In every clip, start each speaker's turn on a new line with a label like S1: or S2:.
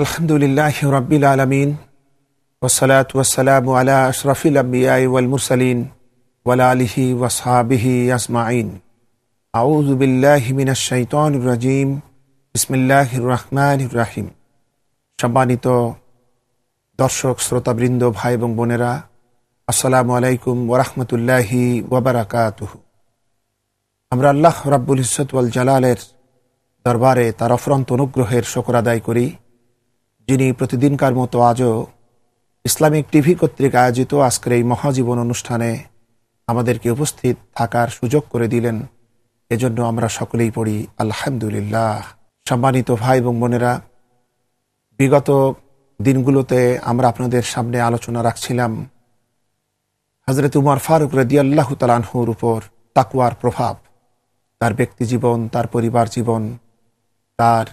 S1: আলহামদুলিল্লাহ রব্বিল আলমিন ওসলাত ওসালাম আলা আশরাফিল আম্বিয়াই ওয়াল মুরসালিন ওয়ালা আলিহি ওয়াসাবিহি আসমাইন আউজবিল্লাহিমিনাশাইতরাজিম ইসমিল্লাহ রহমান রাহিম সম্মানিত দর্শক শ্রোতাবৃন্দ ভাই এবং বোনেরা আসসালামু আলাইকুম ওরহমতুল্লাহি ওবরাকাতুহ আমরা আল্লাহ রাব্বুল ইসতওয়াল জালালের দরবারে তার অফরন্ত অনুগ্রহের শকর আদায় করি যিনি প্রতিদিনকার মতো আজও ইসলামিক টিভি কর্তৃক আয়োজিত আজকের এই মহাজীবন অনুষ্ঠানে আমাদেরকে উপস্থিত থাকার সুযোগ করে দিলেন এজন্য আমরা সকলেই পড়ি আলহামদুলিল্লাহ সম্মানিত ভাই এবং বোনেরা বিগত দিনগুলোতে আমরা আপনাদের সামনে আলোচনা রাখছিলাম হজরত উমার ফারুক আল্লাহ তালানহুর উপর তাকুয়ার প্রভাব তার ব্যক্তি জীবন তার পরিবার জীবন তার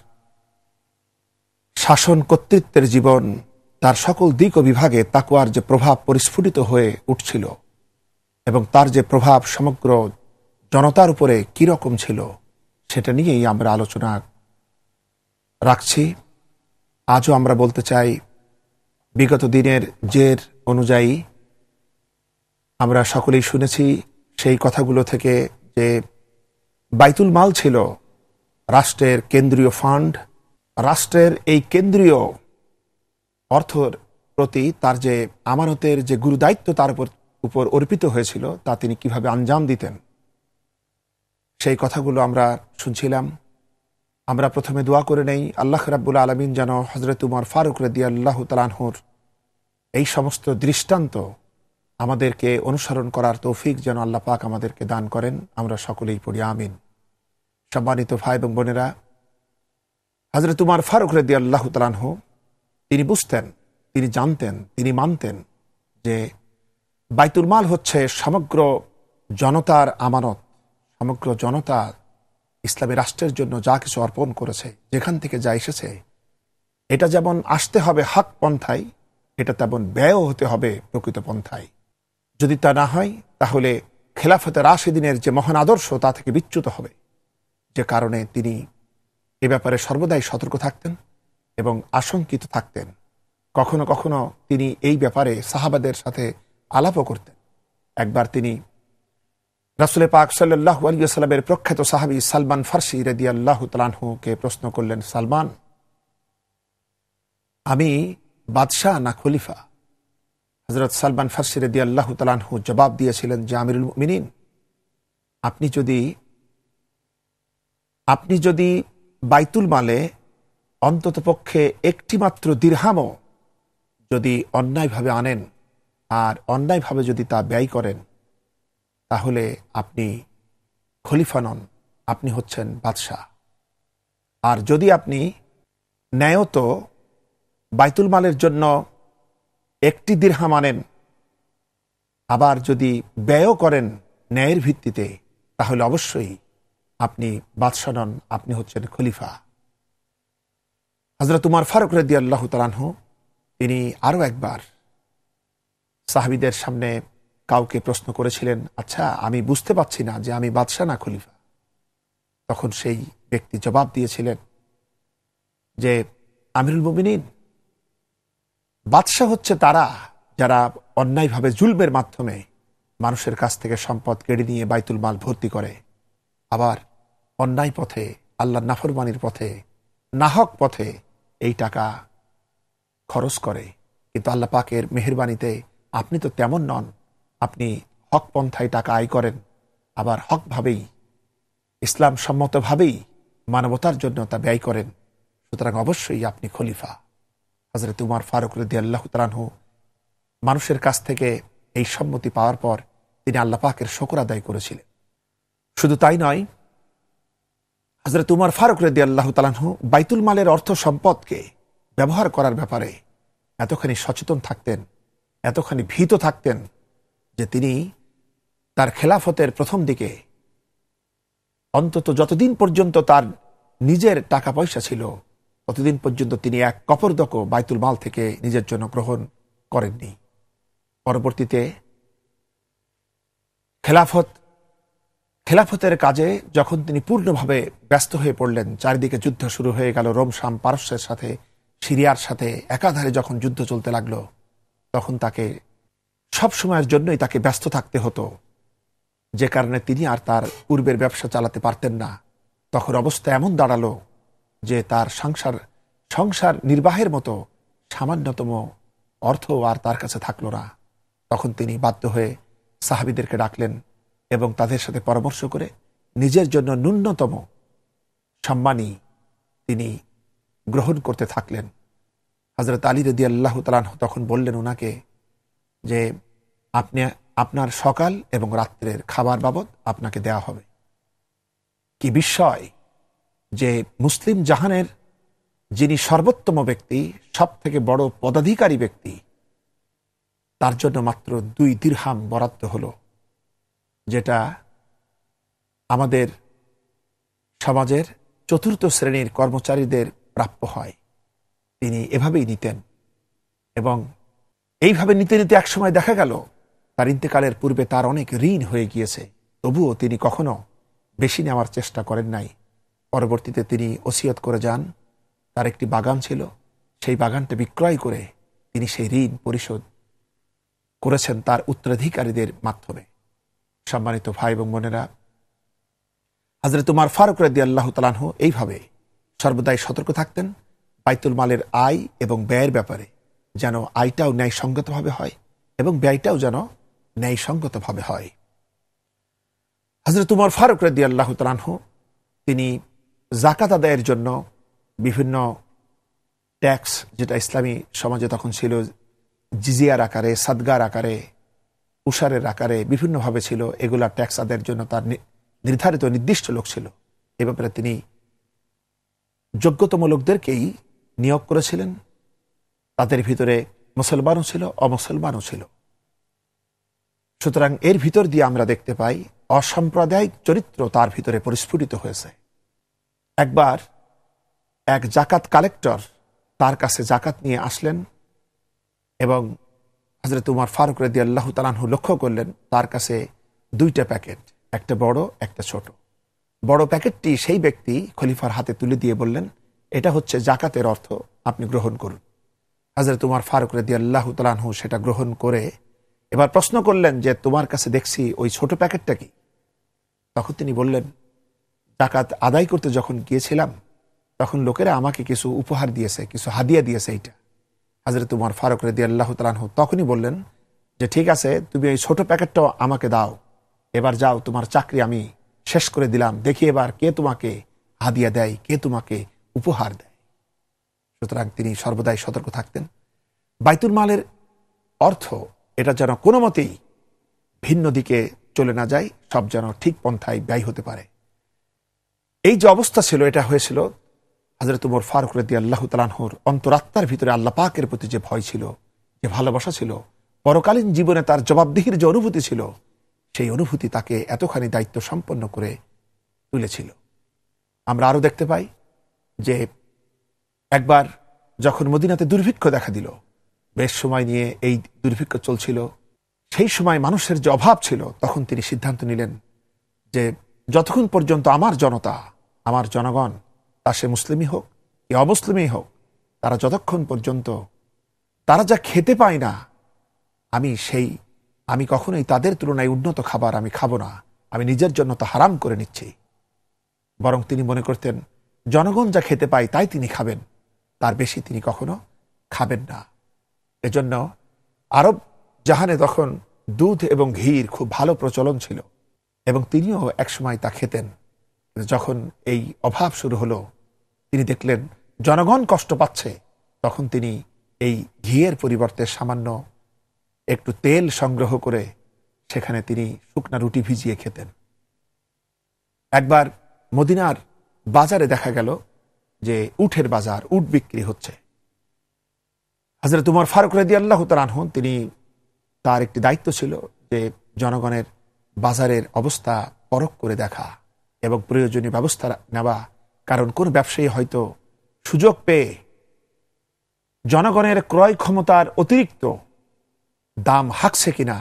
S1: শাসন কর্তৃত্বের জীবন তার সকল দিক ও বিভাগে তাকুয়ার যে প্রভাব পরিস্ফুটিত হয়ে উঠছিল এবং তার যে প্রভাব সমগ্র জনতার উপরে কীরকম ছিল সেটা নিয়েই আমরা আলোচনা রাখছি আজও আমরা বলতে চাই বিগত দিনের জের অনুযায়ী আমরা সকলেই শুনেছি সেই কথাগুলো থেকে যে বাইতুল মাল ছিল রাষ্ট্রের কেন্দ্রীয় ফান্ড রাষ্ট্রের এই কেন্দ্রীয় অর্থর প্রতি তার যে আমানতের যে গুরুদায়িত্ব তার উপর উপর অর্পিত হয়েছিল তা তিনি কিভাবে আঞ্জাম দিতেন সেই কথাগুলো আমরা শুনছিলাম আমরা প্রথমে দোয়া করে নেই আল্লাহ রাবুল আলমিন যেন হজরত উমর ফারুক রদি আল্লাহ তালানহর এই সমস্ত দৃষ্টান্ত আমাদেরকে অনুসরণ করার তৌফিক যেন আল্লাহ পাক আমাদেরকে দান করেন আমরা সকলেই পড়ি আমিন সম্মানিত ভাই এবং বোনেরা হাজরত তুমার ফারুক রেদি আল্লাহ তালাহ তিনি বুঝতেন তিনি জানতেন তিনি মানতেন যে বাইতুল মাল হচ্ছে সমগ্র জনতার আমানত সমগ্র জনতা ইসলামী রাষ্ট্রের জন্য যা কিছু অর্পণ করেছে যেখান থেকে যা এসেছে এটা যেমন আসতে হবে হক পন্থায় এটা তেমন ব্যয়ও হতে হবে প্রকৃত পন্থায় যদি তা না হয় তাহলে খেলাফতে রাশেদিনের যে মহান আদর্শ তা থেকে বিচ্যুত হবে যে কারণে তিনি এ ব্যাপারে সর্বদাই সতর্ক থাকতেন এবং আশঙ্কিত থাকতেন কখনো কখনো তিনি এই ব্যাপারে সাহাবাদের সাথে আলাপও করতেন একবার তিনি রাসুলে পাক সাল্লাহ আলিয়াস্লামের প্রখ্যাত সাহাবি সালমান ফার্সি রেদিয়াল্লাহ তালানহুকে প্রশ্ন করলেন সালমান আমি বাদশাহ না খলিফা হজরত সালমান ফার্সি রেদিয়াল্লাহ তালানহু জবাব দিয়েছিলেন যে আমির মিনিন আপনি যদি আপনি যদি বাইতুল মালে অন্তত পক্ষে একটিমাত্র দীর্হামও যদি অন্যায়ভাবে আনেন আর অন্যায়ভাবে যদি তা ব্যয় করেন তাহলে আপনি খলিফা নন আপনি হচ্ছেন বাদশাহ আর যদি আপনি ন্যায়ত বাইতুল মালের জন্য একটি দীর্হা মানেন আবার যদি ব্যয়ও করেন ন্যায়ের ভিত্তিতে তাহলে অবশ্যই আপনি বাদশাহ নন আপনি হচ্ছেন খলিফা হাজরত উমার ফারুক রেদি আল্লাহ তালাহ তিনি আরও একবার সাহাবিদের সামনে কাউকে প্রশ্ন করেছিলেন আচ্ছা আমি বুঝতে পারছি না যে আমি বাদশাহ না খলিফা তখন সেই ব্যক্তি জবাব দিয়েছিলেন যে আমিরুল মুমিনিন বাদশাহ হচ্ছে তারা যারা অন্যায়ভাবে জুলবের মাধ্যমে মানুষের কাছ থেকে সম্পদ কেড়ে নিয়ে বাইতুল মাল ভর্তি করে আবার অন্যায় পথে আল্লাহ নাফরমানির পথে নাহক পথে এই টাকা খরচ করে কিন্তু আল্লাহ পাকের মেহরবানিতে আপনি তো তেমন নন আপনি হক পন্থায় টাকা আয় করেন আবার হকভাবেই ইসলাম সম্মতভাবেই মানবতার জন্য তা ব্যয় করেন সুতরাং অবশ্যই আপনি খলিফা হজরত উমার ফারুক রদি আল্লাহ তালানহ মানুষের কাছ থেকে এই সম্মতি পাওয়ার পর তিনি আল্লাহ পাকের শকর আদায় করেছিলেন শুধু তাই নয় হজরত উমার ফারুক রেদি আল্লাহ তালাহ বাইতুল মালের অর্থ সম্পদকে ব্যবহার করার ব্যাপারে এতখানি সচেতন থাকতেন এতখানি ভীত থাকতেন যে তিনি তার খেলাফতের প্রথম দিকে অন্তত যতদিন পর্যন্ত তার নিজের টাকা পয়সা ছিল ততদিন পর্যন্ত তিনি এক কপরদক বাইতুল মাল থেকে নিজের জন্য গ্রহণ করেননি পরবর্তীতে খেলাফত খেলাফতের কাজে যখন তিনি পূর্ণভাবে ব্যস্ত হয়ে পড়লেন চারিদিকে যুদ্ধ শুরু হয়ে গেল রোমশাম পারস্যের সাথে সিরিয়ার সাথে একাধারে যখন যুদ্ধ চলতে লাগলো তখন তাকে সব সময়ের জন্যই তাকে ব্যস্ত থাকতে হতো যে কারণে তিনি আর তার পূর্বের ব্যবসা চালাতে পারতেন না তখন অবস্থা এমন দাঁড়ালো যে তার সংসার সংসার নির্বাহের মতো সামান্যতম অর্থ আর তার কাছে থাকলো না তখন তিনি বাধ্য হয়ে সাহাবিদেরকে ডাকলেন এবং তাদের সাথে পরামর্শ করে নিজের জন্য ন্যূনতম সম্মানী তিনি গ্রহণ করতে থাকলেন হজরত আলী রদি আল্লাহ তালান তখন বললেন ওনাকে যে আপনি আপনার সকাল এবং রাত্রের খাবার বাবদ আপনাকে দেয়া হবে কি বিস্ময় যে মুসলিম জাহানের যিনি সর্বোত্তম ব্যক্তি সব থেকে বড় পদাধিকারী ব্যক্তি তার জন্য মাত্র দুই দীর্হাম বরাদ্দ হলো যেটা আমাদের সমাজের চতুর্থ শ্রেণীর কর্মচারীদের প্রাপ্য হয় তিনি এভাবেই নিতেন এবং এইভাবে নিতে নিতে একসময় দেখা গেল তার ইন্তেকালের পূর্বে তার অনেক ঋণ হয়ে গিয়েছে তবুও তিনি কখনো বেশি নেওয়ার চেষ্টা করেন নাই পরবর্তীতে তিনি ওসিয়ত করে যান তার একটি বাগান ছিল সেই বাগানটা বিক্রয় করে তিনি সেই ঋণ পরিশোধ করেছেন তার উত্তরাধিকারীদের মাধ্যমে সম্মানিত ভাই এবং বোনেরা হাজরত তোমার ফারুক রাদি আল্লাহ তালাহ এইভাবে সর্বদাই সতর্ক থাকতেন বাইতুল মালের আয় এবং ব্যয়ের ব্যাপারে যেন আয়টাও ন্যায়সঙ্গতভাবে হয় এবং ব্যয়টাও যেন ন্যায়সঙ্গতভাবে হয় হজরত তোমার ফারুক রাদি আল্লাহ তালাহ তিনি জাকাত আদায়ের জন্য বিভিন্ন ট্যাক্স যেটা ইসলামী সমাজে তখন ছিল জিজিয়ার আকারে সাদগার আকারে উষারের আকারে বিভিন্নভাবে ছিল এগুলা ট্যাক্স আদায়ের জন্য তার নির্ধারিত নির্দিষ্ট লোক ছিল এ ব্যাপারে তিনি যোগ্যতম লোকদেরকেই নিয়োগ করেছিলেন তাদের ভিতরে মুসলমানও ছিল অমুসলমানও ছিল সুতরাং এর ভিতর দিয়ে আমরা দেখতে পাই অসাম্প্রদায়িক চরিত্র তার ভিতরে পরিস্ফুটিত হয়েছে একবার এক জাকাত কালেক্টর তার কাছে জাকাত নিয়ে আসলেন এবং হজরত উমার ফারুক রাদি আল্লাহ তালানহু লক্ষ্য করলেন তার কাছে দুইটা প্যাকেট একটা বড় একটা ছোট বড় প্যাকেটটি সেই ব্যক্তি খলিফার হাতে তুলে দিয়ে বললেন এটা হচ্ছে জাকাতের অর্থ আপনি গ্রহণ করুন হাজরে তোমার ফারুক রেদি আল্লাহ তালানহু সেটা গ্রহণ করে এবার প্রশ্ন করলেন যে তোমার কাছে দেখছি ওই ছোট প্যাকেটটা কি তখন তিনি বললেন জাকাত আদায় করতে যখন গিয়েছিলাম তখন লোকেরা আমাকে কিছু উপহার দিয়েছে কিছু হাদিয়া দিয়েছে এইটা হাজরত উমার ফারুক রেদি আল্লাহ তালাহ তখনই বললেন যে ঠিক আছে তুমি এই ছোট প্যাকেটটাও আমাকে দাও এবার যাও তোমার চাকরি আমি শেষ করে দিলাম দেখি এবার কে তোমাকে হাদিয়া দেয় কে তোমাকে উপহার দেয় সুতরাং তিনি সর্বদাই সতর্ক থাকতেন বাইতুল মালের অর্থ এটা যেন কোনো মতেই ভিন্ন দিকে চলে না যায় সব যেন ঠিক পন্থায় ব্যয় হতে পারে এই যে অবস্থা ছিল এটা হয়েছিল হাজরে উমর ফারুক রদি আল্লাহ তালাহর অন্তরাত্মার ভিতরে আল্লাহ পাকের প্রতি যে ভয় ছিল যে ভালোবাসা ছিল পরকালীন জীবনে তার জবাবদিহির যে অনুভূতি ছিল সেই অনুভূতি তাকে এতখানি দায়িত্ব সম্পন্ন করে তুলেছিল আমরা আরও দেখতে পাই যে একবার যখন মদিনাতে দুর্ভিক্ষ দেখা দিল বেশ সময় নিয়ে এই দুর্ভিক্ষ চলছিল সেই সময় মানুষের যে অভাব ছিল তখন তিনি সিদ্ধান্ত নিলেন যে যতক্ষণ পর্যন্ত আমার জনতা আমার জনগণ তা সে মুসলিমই হোক এ অমুসলিমই হোক তারা যতক্ষণ পর্যন্ত তারা যা খেতে পায় না আমি সেই আমি কখনোই তাদের তুলনায় উন্নত খাবার আমি খাব না আমি নিজের জন্য তা হারাম করে নিচ্ছি বরং তিনি মনে করতেন জনগণ যা খেতে পায় তাই তিনি খাবেন তার বেশি তিনি কখনো খাবেন না এজন্য আরব জাহানে তখন দুধ এবং ঘির খুব ভালো প্রচলন ছিল এবং তিনিও একসময় তা খেতেন যখন এই অভাব শুরু হলো তিনি দেখলেন জনগণ কষ্ট পাচ্ছে তখন তিনি এই ঘিয়ের পরিবর্তে সামান্য একটু তেল সংগ্রহ করে সেখানে তিনি শুকনা রুটি ভিজিয়ে খেতেন একবার মদিনার বাজারে দেখা গেল যে উঠের বাজার উঠ বিক্রি হচ্ছে হাজরত উমর ফারুক রেদি আল্লাহ তালাহন তিনি তার একটি দায়িত্ব ছিল যে জনগণের বাজারের অবস্থা পরক করে দেখা এবং প্রয়োজনীয় ব্যবস্থা নেওয়া কারণ কোন ব্যবসায়ী হয়তো সুযোগ পেয়ে জনগণের ক্রয় ক্ষমতার অতিরিক্ত দাম হাঁকছে কিনা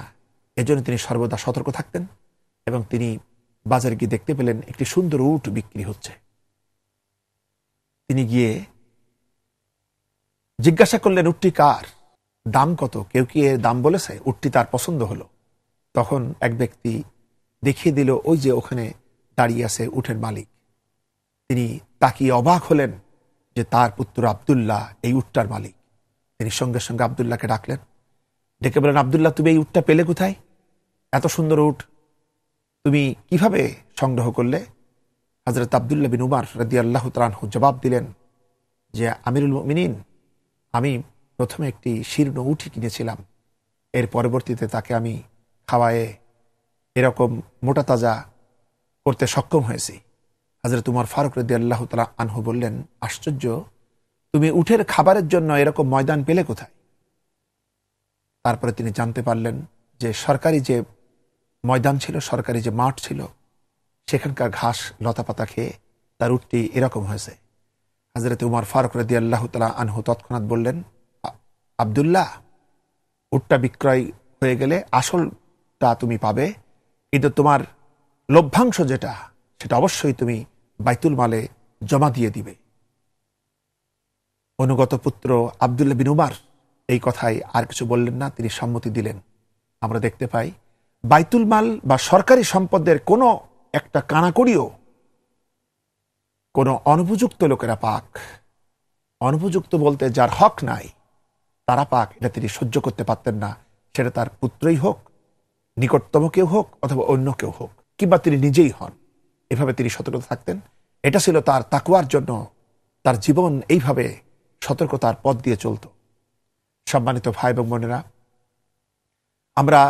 S1: এজন্য তিনি সর্বদা সতর্ক থাকতেন এবং তিনি বাজারে গিয়ে দেখতে পেলেন একটি সুন্দর উট বিক্রি হচ্ছে তিনি গিয়ে জিজ্ঞাসা করলেন উটটি কার দাম কত কেউ কি এর দাম বলেছে উটটি তার পছন্দ হলো তখন এক ব্যক্তি দেখিয়ে দিল ওই যে ওখানে দাঁড়িয়ে আছে উঠের মালিক তিনি তাকিয়ে অবাক হলেন যে তার পুত্র আবদুল্লাহ এই উটটার মালিক তিনি সঙ্গে সঙ্গে আবদুল্লাহকে ডাকলেন ডেকে বলেন আবদুল্লাহ তুমি এই উটটা পেলে কোথায় এত সুন্দর উট তুমি কিভাবে সংগ্রহ করলে হজরত আবদুল্লা বিন উমার রদি আল্লাহ তালাহ জবাব দিলেন যে আমিরুল মিনিন আমি প্রথমে একটি শীর্ণ উঠি কিনেছিলাম এর পরবর্তীতে তাকে আমি খাওয়ায়ে এরকম মোটা তাজা করতে সক্ষম হয়েছি হাজরত তোমার ফারুক রদি আল্লাহ তালা আনহু বললেন আশ্চর্য তুমি উঠের খাবারের জন্য এরকম ময়দান পেলে কোথায় তারপরে তিনি জানতে পারলেন যে সরকারি যে ময়দান ছিল সরকারি যে মাঠ ছিল সেখানকার ঘাস লতাপাতা খেয়ে তার উঠটি এরকম হয়েছে হাজরত তোমার ফারুক রদি আল্লাহ তালা আনহু তৎক্ষণাৎ বললেন আবদুল্লাহ উটটা বিক্রয় হয়ে গেলে আসলটা তুমি পাবে কিন্তু তোমার লভ্যাংশ যেটা সেটা অবশ্যই তুমি বাইতুল মালে জমা দিয়ে দিবে অনুগত পুত্র আবদুল্লা বিন উমার এই কথাই আর কিছু বললেন না তিনি সম্মতি দিলেন আমরা দেখতে পাই বাইতুল মাল বা সরকারি সম্পদের কোনো একটা কানাকড়িও কোনো অনুপযুক্ত লোকেরা পাক অনুপযুক্ত বলতে যার হক নাই তারা পাক এটা তিনি সহ্য করতে পারতেন না সেটা তার পুত্রই হোক নিকটতম কেউ হোক অথবা অন্য কেউ হোক কিংবা তিনি নিজেই হন এভাবে তিনি সতর্ক থাকতেন এটা ছিল তার তাকুয়ার জন্য তার জীবন এইভাবে সতর্কতার পথ দিয়ে চলত সম্মানিত ভাই এবং বোনেরা আমরা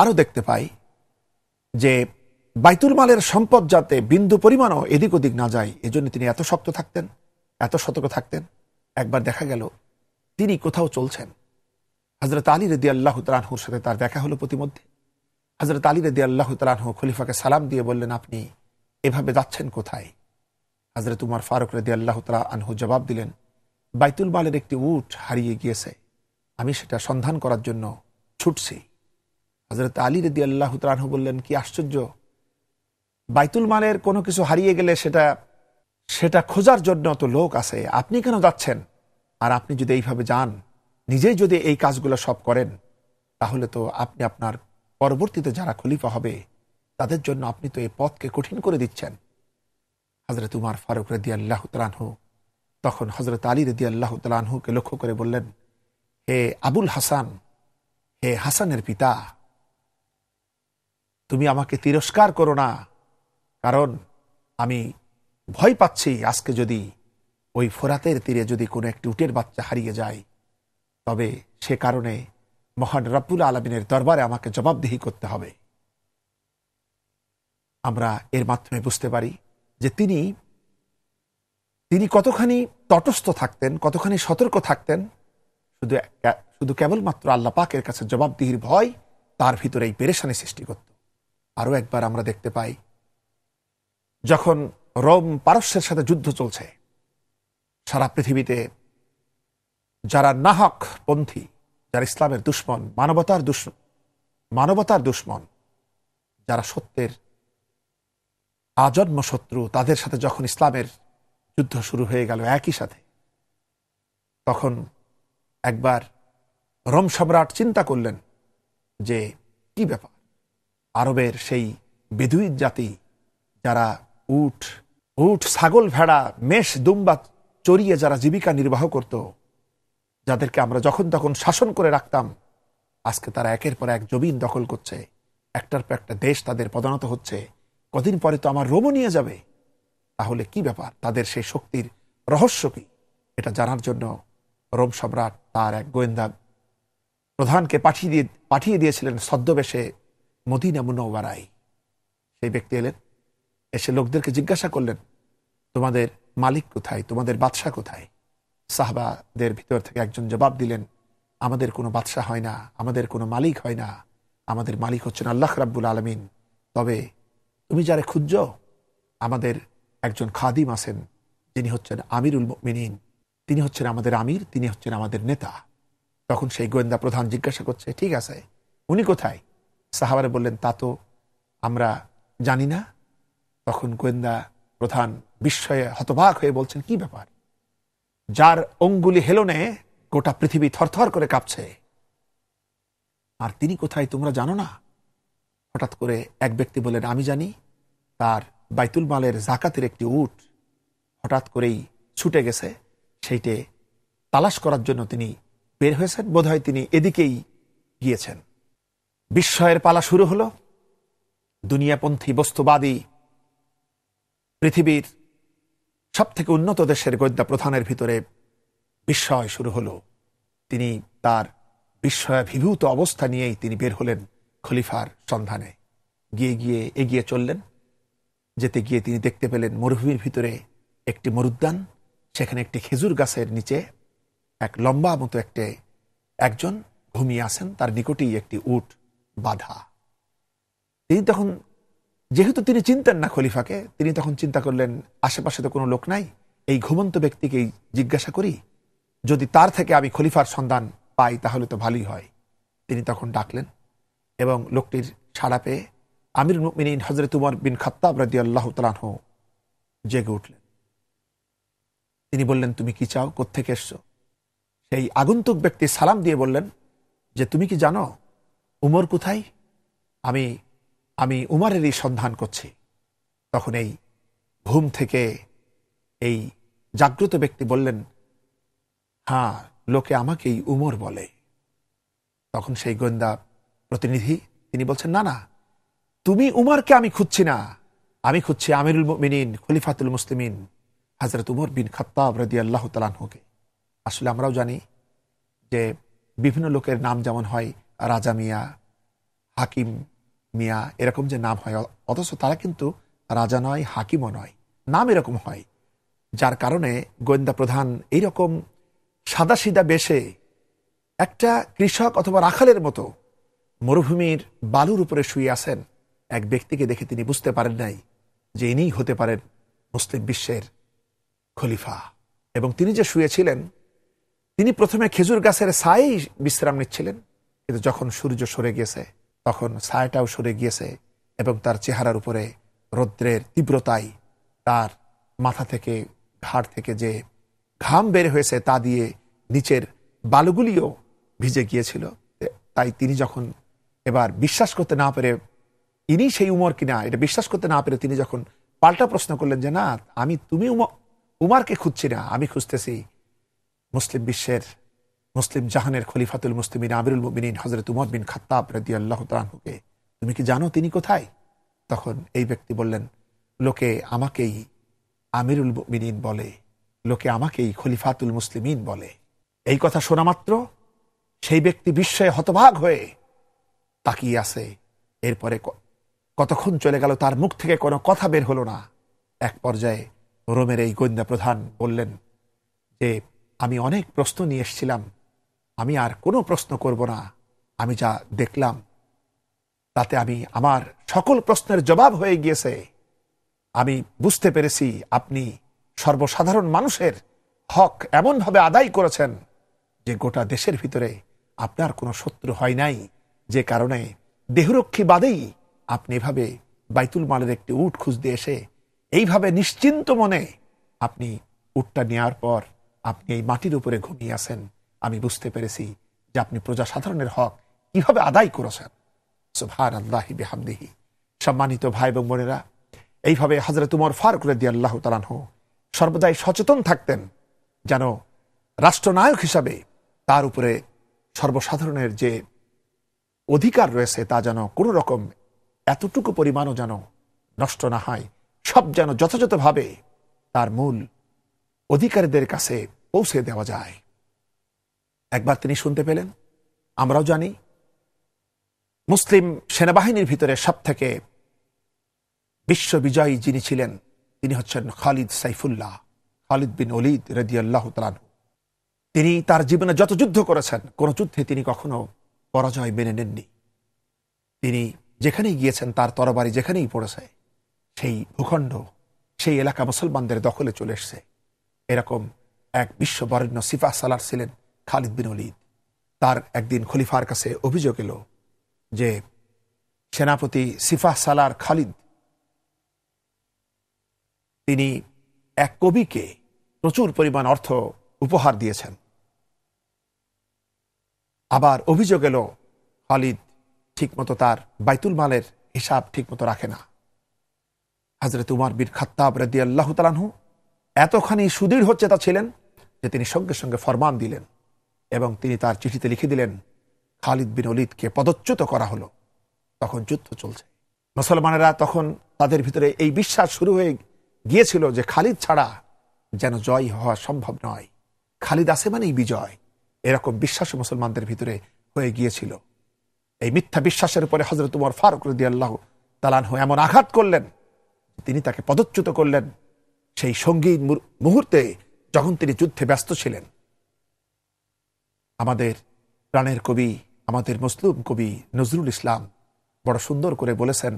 S1: আরও দেখতে পাই যে বাইতুল মালের সম্পদ যাতে বিন্দু পরিমাণও এদিক ওদিক না যায় এজন্য তিনি এত শক্ত থাকতেন এত সতর্ক থাকতেন একবার দেখা গেল তিনি কোথাও চলছেন হজরত আলী রদি আল্লাহ তালাহুর সাথে তার দেখা হলো প্রতিমধ্যে হজরত আলী রদি আল্লাহ তালাহু খলিফাকে সালাম দিয়ে বললেন আপনি এভাবে যাচ্ছেন কোথায় হাজরে তুমার ফারুক রেদি আল্লাহ তালা আনহু জবাব দিলেন বাইতুল মালের একটি উঠ হারিয়ে গিয়েছে আমি সেটা সন্ধান করার জন্য ছুটছি হজরত আলী রেদি আল্লাহ তালাহু বললেন কি আশ্চর্য বাইতুল মালের কোনো কিছু হারিয়ে গেলে সেটা সেটা খোঁজার জন্য তো লোক আছে আপনি কেন যাচ্ছেন আর আপনি যদি এইভাবে যান নিজেই যদি এই কাজগুলো সব করেন তাহলে তো আপনি আপনার পরবর্তীতে যারা খলিফা হবে তাদের জন্য আপনি তো এই পথকে কঠিন করে দিচ্ছেন হজরত উমার ফারুক রদি আল্লাহ তালাহু তখন হজরত আলী রদি আল্লাহ তালাহুকে লক্ষ্য করে বললেন হে আবুল হাসান হে হাসানের পিতা তুমি আমাকে তিরস্কার করো না কারণ আমি ভয় পাচ্ছি আজকে যদি ওই ফোরাতের তীরে যদি কোনো একটি উটের বাচ্চা হারিয়ে যায় তবে সে কারণে মহান রব্বুল আলমিনের দরবারে আমাকে জবাবদিহি করতে হবে আমরা এর মাধ্যমে বুঝতে পারি যে তিনি তিনি কতখানি তটস্থ থাকতেন কতখানি সতর্ক থাকতেন শুধু শুধু কেবলমাত্র আল্লাহ পাকের কাছে জবাবদিহির ভয় তার ভিতরে এই পেরেশানি সৃষ্টি করত আরও একবার আমরা দেখতে পাই যখন রোম পারস্যের সাথে যুদ্ধ চলছে সারা পৃথিবীতে যারা নাহক পন্থী যারা ইসলামের দুশ্মন মানবতার দুশ্মন মানবতার দুশ্মন যারা সত্যের আজন্ম শত্রু তাদের সাথে যখন ইসলামের যুদ্ধ শুরু হয়ে গেল একই সাথে তখন একবার রোম সম্রাট চিন্তা করলেন যে কি ব্যাপার আরবের সেই বেদুইত জাতি যারা উঠ উঠ ছাগল ভেড়া মেষ দুম্বা চড়িয়ে যারা জীবিকা নির্বাহ করত যাদেরকে আমরা যখন তখন শাসন করে রাখতাম আজকে তারা একের পর এক জমিন দখল করছে একটার পর একটা দেশ তাদের পদানত হচ্ছে কদিন পরে তো আমার রোমও নিয়ে যাবে তাহলে কি ব্যাপার তাদের সেই শক্তির রহস্য কি এটা জানার জন্য রোম সম্রাট তার এক গোয়েন্দা প্রধানকে পাঠিয়ে দিয়ে পাঠিয়ে দিয়েছিলেন সদ্যবেশে মদিনা মুনোবারাই সেই ব্যক্তি এলেন এসে লোকদেরকে জিজ্ঞাসা করলেন তোমাদের মালিক কোথায় তোমাদের বাদশাহ কোথায় সাহবাদের ভিতর থেকে একজন জবাব দিলেন আমাদের কোনো বাদশাহ হয় না আমাদের কোনো মালিক হয় না আমাদের মালিক হচ্ছেন আল্লাহ রাব্বুল আলমিন তবে তুমি যারা খুঁজছ আমাদের একজন খাদিম আছেন যিনি হচ্ছেন আমিরুল মিনীন তিনি হচ্ছেন আমাদের আমির তিনি হচ্ছেন আমাদের নেতা তখন সেই গোয়েন্দা প্রধান জিজ্ঞাসা করছে ঠিক আছে উনি কোথায় সাহাবারে বললেন তা তো আমরা জানি না তখন গোয়েন্দা প্রধান বিস্ময়ে হতবাক হয়ে বলছেন কি ব্যাপার যার অঙ্গুলি হেলনে গোটা পৃথিবী থরথর করে কাঁপছে আর তিনি কোথায় তোমরা জানো না হঠাৎ করে এক ব্যক্তি বলেন আমি জানি তার বাইতুল মালের জাকাতের একটি উট হঠাৎ করেই ছুটে গেছে সেইটে তালাশ করার জন্য তিনি বের হয়েছেন বোধহয় তিনি এদিকেই গিয়েছেন বিস্ময়ের পালা শুরু হলো দুনিয়াপন্থী বস্তুবাদী পৃথিবীর সবথেকে উন্নত দেশের গোয়েন্দা প্রধানের ভিতরে বিস্ময় শুরু হলো তিনি তার বিস্ময়াভিভূত অবস্থা নিয়েই তিনি বের হলেন খলিফার সন্ধানে গিয়ে গিয়ে এগিয়ে চললেন যেতে গিয়ে তিনি দেখতে পেলেন মরুভূমির ভিতরে একটি মরুদ্যান সেখানে একটি খেজুর গাছের নিচে এক লম্বা মতো একটি একজন ঘুমিয়ে আছেন তার নিকটেই একটি উট বাধা তিনি তখন যেহেতু তিনি চিনতেন না খলিফাকে তিনি তখন চিন্তা করলেন আশেপাশে তো কোনো লোক নাই এই ঘুমন্ত ব্যক্তিকেই জিজ্ঞাসা করি যদি তার থেকে আমি খলিফার সন্ধান পাই তাহলে তো ভালোই হয় তিনি তখন ডাকলেন এবং লোকটির ছাড়া পেয়ে আমির মিনীন হজরত উমর বিন খত্তাব রাজি আল্লাহ তালাহ জেগে উঠলেন তিনি বললেন তুমি কি চাও কোথেকে এসছো সেই আগন্তুক ব্যক্তি সালাম দিয়ে বললেন যে তুমি কি জানো উমর কোথায় আমি আমি উমারেরই সন্ধান করছি তখন এই ঘুম থেকে এই জাগ্রত ব্যক্তি বললেন হ্যাঁ লোকে আমাকেই উমর বলে তখন সেই গোয়েন্দা প্রতিনিধি তিনি বলছেন না না তুমি উমারকে আমি খুঁজছি না আমি খুঁজছি আমিরুল মিনিন খলিফাতুল মুসলিমিন হাজরত উমর বিন খত্তাব রদি আল্লাহ তালাহকে আসলে আমরাও জানি যে বিভিন্ন লোকের নাম যেমন হয় রাজা মিয়া হাকিম মিয়া এরকম যে নাম হয় অথচ তারা কিন্তু রাজা নয় হাকিমও নয় নাম এরকম হয় যার কারণে গোয়েন্দা প্রধান এইরকম সাদাসিদা বেশে একটা কৃষক অথবা রাখালের মতো মরুভূমির বালুর উপরে শুয়ে আছেন এক ব্যক্তিকে দেখে তিনি বুঝতে পারেন নাই যে ইনিই হতে পারেন মুসলিম বিশ্বের খলিফা এবং তিনি যে শুয়েছিলেন তিনি প্রথমে খেজুর গাছের ছায় বিশ্রাম নিচ্ছিলেন কিন্তু যখন সূর্য সরে গিয়েছে তখন ছায়াটাও সরে গিয়েছে এবং তার চেহারার উপরে রৌদ্রের তীব্রতাই তার মাথা থেকে ঘাড় থেকে যে ঘাম বের হয়েছে তা দিয়ে নিচের বালুগুলিও ভিজে গিয়েছিল তাই তিনি যখন এবার বিশ্বাস করতে না পেরে ইনি সেই উমর কিনা এটা বিশ্বাস করতে না পেরে তিনি যখন পাল্টা প্রশ্ন করলেন যে না আমি তুমি উমারকে খুঁজছি না আমি খুঁজতেছি মুসলিম বিশ্বের মুসলিম জাহানের খলিফাতুল মুসলিম আবিরুল মুবিন হজরত উমর বিন খাত্তাব রাজি আল্লাহ তালাহুকে তুমি কি জানো তিনি কোথায় তখন এই ব্যক্তি বললেন লোকে আমাকেই আমিরুল মিনীন বলে লোকে আমাকেই খলিফাতুল মুসলিমিন বলে এই কথা শোনা মাত্র সেই ব্যক্তি বিস্ময়ে হতভাগ হয়ে তাকিয়ে আছে এরপরে কতক্ষণ চলে গেল তার মুখ থেকে কোনো কথা বের হলো না এক পর্যায়ে রোমের এই গোয়েন্দা প্রধান বললেন যে আমি অনেক প্রশ্ন নিয়ে এসেছিলাম আমি আর কোনো প্রশ্ন করব না আমি যা দেখলাম তাতে আমি আমার সকল প্রশ্নের জবাব হয়ে গিয়েছে আমি বুঝতে পেরেছি আপনি সর্বসাধারণ মানুষের হক এমনভাবে আদায় করেছেন যে গোটা দেশের ভিতরে আপনার কোনো শত্রু হয় নাই যে কারণে দেহরক্ষী বাদেই আপনি এভাবে বাইতুল মালের একটি উট খুঁজতে এসে এইভাবে নিশ্চিন্ত মনে আপনি উটটা নেওয়ার পর আপনি এই মাটির উপরে ঘুমিয়ে আছেন আমি বুঝতে পেরেছি যে আপনি প্রজা সাধারণের হক কিভাবে আদায় করেছেন সোভান আল্লাহি বেহামদিহি সম্মানিত ভাই এবং বোনেরা এইভাবে হাজরত উমর ফারুক রেদি আল্লাহ তালানহ সর্বদাই সচেতন থাকতেন যেন রাষ্ট্রনায়ক হিসাবে তার উপরে সর্বসাধারণের যে অধিকার রয়েছে তা যেন কোনো রকম এতটুকু পরিমাণও যেন নষ্ট না হয় সব যেন যথাযথভাবে তার মূল অধিকারীদের কাছে পৌঁছে দেওয়া যায় একবার তিনি শুনতে পেলেন আমরাও জানি মুসলিম সেনাবাহিনীর ভিতরে সব থেকে বিশ্ববিজয়ী যিনি ছিলেন তিনি হচ্ছেন খালিদ সাইফুল্লাহ খালিদ বিন অলিদ রেদিয়াল্লাহ তালানু তিনি তার জীবনে যত যুদ্ধ করেছেন কোনো যুদ্ধে তিনি কখনো পরাজয় মেনে নেননি তিনি যেখানেই গিয়েছেন তার তরবারি যেখানেই পড়েছে সেই ভূখণ্ড সেই এলাকা মুসলমানদের দখলে চলে এসছে এরকম এক বিশ্ববরণ্য সিফা সালার ছিলেন খালিদ বিন অলিদ তার একদিন খলিফার কাছে অভিযোগ এলো যে সেনাপতি সিফা সালার খালিদ তিনি এক কবিকে প্রচুর পরিমাণ অর্থ উপহার দিয়েছেন আবার অভিযোগ এলো খালিদ ঠিকমতো তার বাইতুল মালের হিসাব ঠিকমতো রাখে না হাজরত উমার বীর খাত্তাব রেদি আল্লাহ তালানহু এতখানি সুদৃঢ় চেতা ছিলেন যে তিনি সঙ্গে সঙ্গে ফরমান দিলেন এবং তিনি তার চিঠিতে লিখে দিলেন খালিদ বিন অলিদকে পদচ্যুত করা হলো তখন যুদ্ধ চলছে মুসলমানেরা তখন তাদের ভিতরে এই বিশ্বাস শুরু হয়ে গিয়েছিল যে খালিদ ছাড়া যেন জয় হওয়া সম্ভব নয় খালিদ আছে মানেই বিজয় এরকম বিশ্বাস মুসলমানদের ভিতরে হয়ে গিয়েছিল এই মিথ্যা বিশ্বাসের উপরে হজরত উমর ফারুক রদি আল্লাহ তালানহ এমন আঘাত করলেন তিনি তাকে পদচ্যুত করলেন সেই সঙ্গী মুহূর্তে যখন তিনি যুদ্ধে ব্যস্ত ছিলেন আমাদের প্রাণের কবি আমাদের মুসলিম কবি নজরুল ইসলাম বড় সুন্দর করে বলেছেন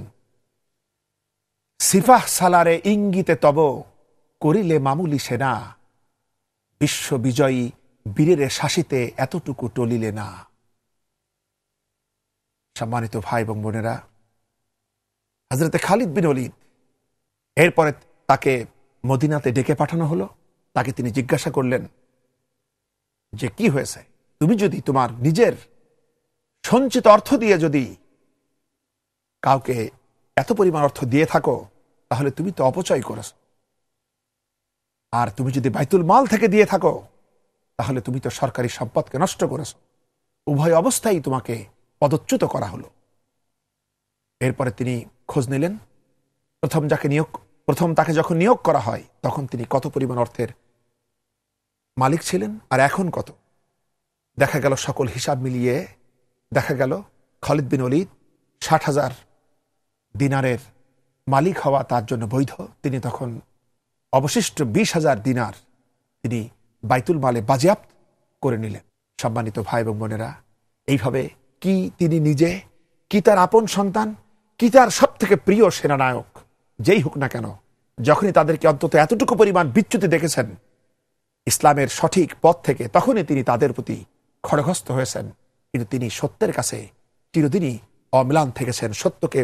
S1: সিফাহ সালারে ইঙ্গিতে তব করিলে মামুলি সেনা বিশ্ব বিজয়ী বীরের শাসিতে এতটুকু টলিলে না সম্মানিত ভাই এবং বোনেরা হাজরতে খালিদ বিন অলিদ এরপরে তাকে মদিনাতে ডেকে পাঠানো হলো তাকে তিনি জিজ্ঞাসা করলেন যে কি হয়েছে তুমি যদি তোমার নিজের সঞ্চিত অর্থ দিয়ে যদি কাউকে এত পরিমাণ অর্থ দিয়ে থাকো তাহলে তুমি তো অপচয় করেছ আর তুমি যদি বাইতুল মাল থেকে দিয়ে থাকো তাহলে তুমি তো সরকারি সম্পদকে নষ্ট করেছ উভয় অবস্থায় তোমাকে পদচ্যুত করা হলো এরপরে তিনি খোঁজ নিলেন প্রথম যাকে নিয়োগ প্রথম তাকে যখন নিয়োগ করা হয় তখন তিনি কত পরিমাণ অর্থের মালিক ছিলেন আর এখন কত দেখা গেল সকল হিসাব মিলিয়ে দেখা গেল খালিদ বিন অলিদ ষাট হাজার দিনারের মালিক হওয়া তার জন্য বৈধ তিনি তখন অবশিষ্ট বিশ হাজার দিনার তিনি বাইতুল মালে বাজেয়াপ্ত করে নিলেন সম্মানিত ভাই এবং বোনেরা এইভাবে কি তিনি নিজে কি তার আপন সন্তান কি তার সব থেকে প্রিয় সেনানায়ক যেই হোক না কেন যখনই তাদেরকে অন্তত এতটুকু পরিমাণ বিচ্যুতি দেখেছেন ইসলামের সঠিক পথ থেকে তখনই তিনি তাদের প্রতি খড়গস্ত হয়েছেন কিন্তু তিনি সত্যের কাছে চিরদিনই অমিলান থেকেছেন সত্যকে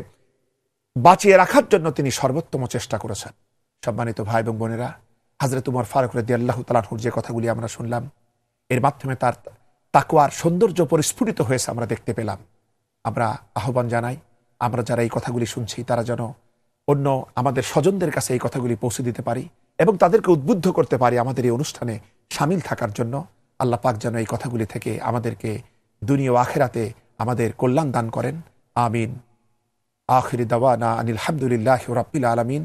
S1: বাঁচিয়ে রাখার জন্য তিনি সর্বোত্তম চেষ্টা করেছেন সম্মানিত ভাই এবং বোনেরা হাজরে তুমার ফারুক রদি আল্লাহ তালাহুর যে কথাগুলি আমরা শুনলাম এর মাধ্যমে তার তাকুয়ার সৌন্দর্য পরিস্ফুটিত হয়েছে আমরা দেখতে পেলাম আমরা আহ্বান জানাই আমরা যারা এই কথাগুলি শুনছি তারা যেন অন্য আমাদের স্বজনদের কাছে এই কথাগুলি পৌঁছে দিতে পারি এবং তাদেরকে উদ্বুদ্ধ করতে পারি আমাদের এই অনুষ্ঠানে সামিল থাকার জন্য আল্লাহ পাক যেন এই কথাগুলি থেকে আমাদেরকে দুনিয়া আখেরাতে আমাদের কল্যাণ দান করেন আমিন আখির দাওয়ানা আনিল হামদুলিল্লাহ রাব্বিল আলমিন